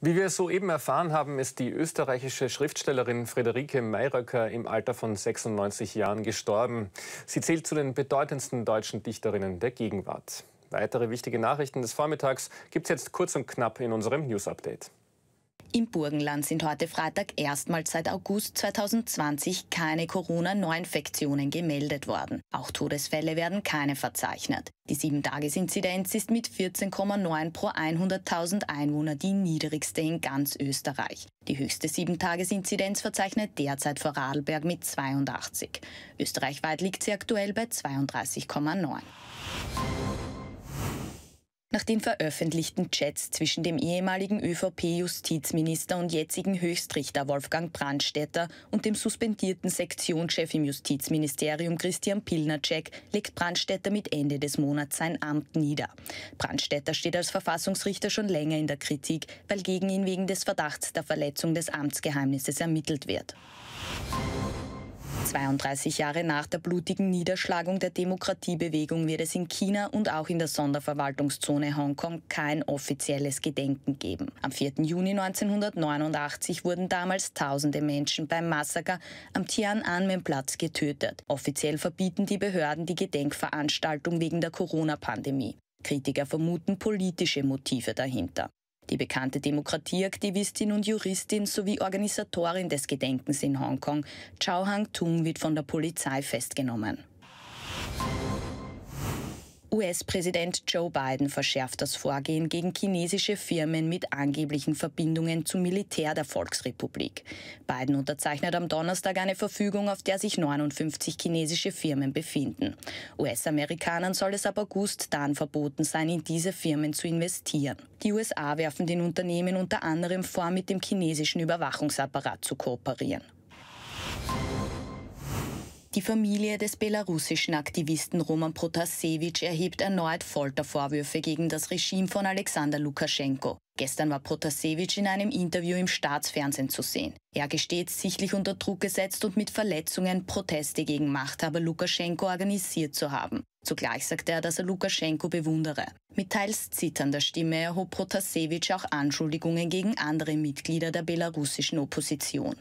Wie wir soeben erfahren haben, ist die österreichische Schriftstellerin Friederike Mayröcker im Alter von 96 Jahren gestorben. Sie zählt zu den bedeutendsten deutschen Dichterinnen der Gegenwart. Weitere wichtige Nachrichten des Vormittags gibt es jetzt kurz und knapp in unserem News Update. Im Burgenland sind heute Freitag erstmals seit August 2020 keine Corona-Neuinfektionen gemeldet worden. Auch Todesfälle werden keine verzeichnet. Die 7-Tages-Inzidenz ist mit 14,9 pro 100.000 Einwohner die niedrigste in ganz Österreich. Die höchste 7-Tages-Inzidenz verzeichnet derzeit vor Radlberg mit 82. Österreichweit liegt sie aktuell bei 32,9. Nach den veröffentlichten Chats zwischen dem ehemaligen ÖVP-Justizminister und jetzigen Höchstrichter Wolfgang Brandstätter und dem suspendierten Sektionschef im Justizministerium Christian Pilnacek legt Brandstätter mit Ende des Monats sein Amt nieder. Brandstätter steht als Verfassungsrichter schon länger in der Kritik, weil gegen ihn wegen des Verdachts der Verletzung des Amtsgeheimnisses ermittelt wird. 32 Jahre nach der blutigen Niederschlagung der Demokratiebewegung wird es in China und auch in der Sonderverwaltungszone Hongkong kein offizielles Gedenken geben. Am 4. Juni 1989 wurden damals tausende Menschen beim Massaker am Tiananmen-Platz getötet. Offiziell verbieten die Behörden die Gedenkveranstaltung wegen der Corona-Pandemie. Kritiker vermuten politische Motive dahinter. Die bekannte Demokratieaktivistin und Juristin sowie Organisatorin des Gedenkens in Hongkong, Chao Hang Tung, wird von der Polizei festgenommen. US-Präsident Joe Biden verschärft das Vorgehen gegen chinesische Firmen mit angeblichen Verbindungen zum Militär der Volksrepublik. Biden unterzeichnet am Donnerstag eine Verfügung, auf der sich 59 chinesische Firmen befinden. US-Amerikanern soll es ab August dann verboten sein, in diese Firmen zu investieren. Die USA werfen den Unternehmen unter anderem vor, mit dem chinesischen Überwachungsapparat zu kooperieren. Die Familie des belarussischen Aktivisten Roman Protasevich erhebt erneut Foltervorwürfe gegen das Regime von Alexander Lukaschenko. Gestern war Protasevich in einem Interview im Staatsfernsehen zu sehen. Er gesteht, sichtlich unter Druck gesetzt und mit Verletzungen Proteste gegen Machthaber Lukaschenko organisiert zu haben. Zugleich sagte er, dass er Lukaschenko bewundere. Mit teils zitternder Stimme erhob Protasevich auch Anschuldigungen gegen andere Mitglieder der belarussischen Opposition.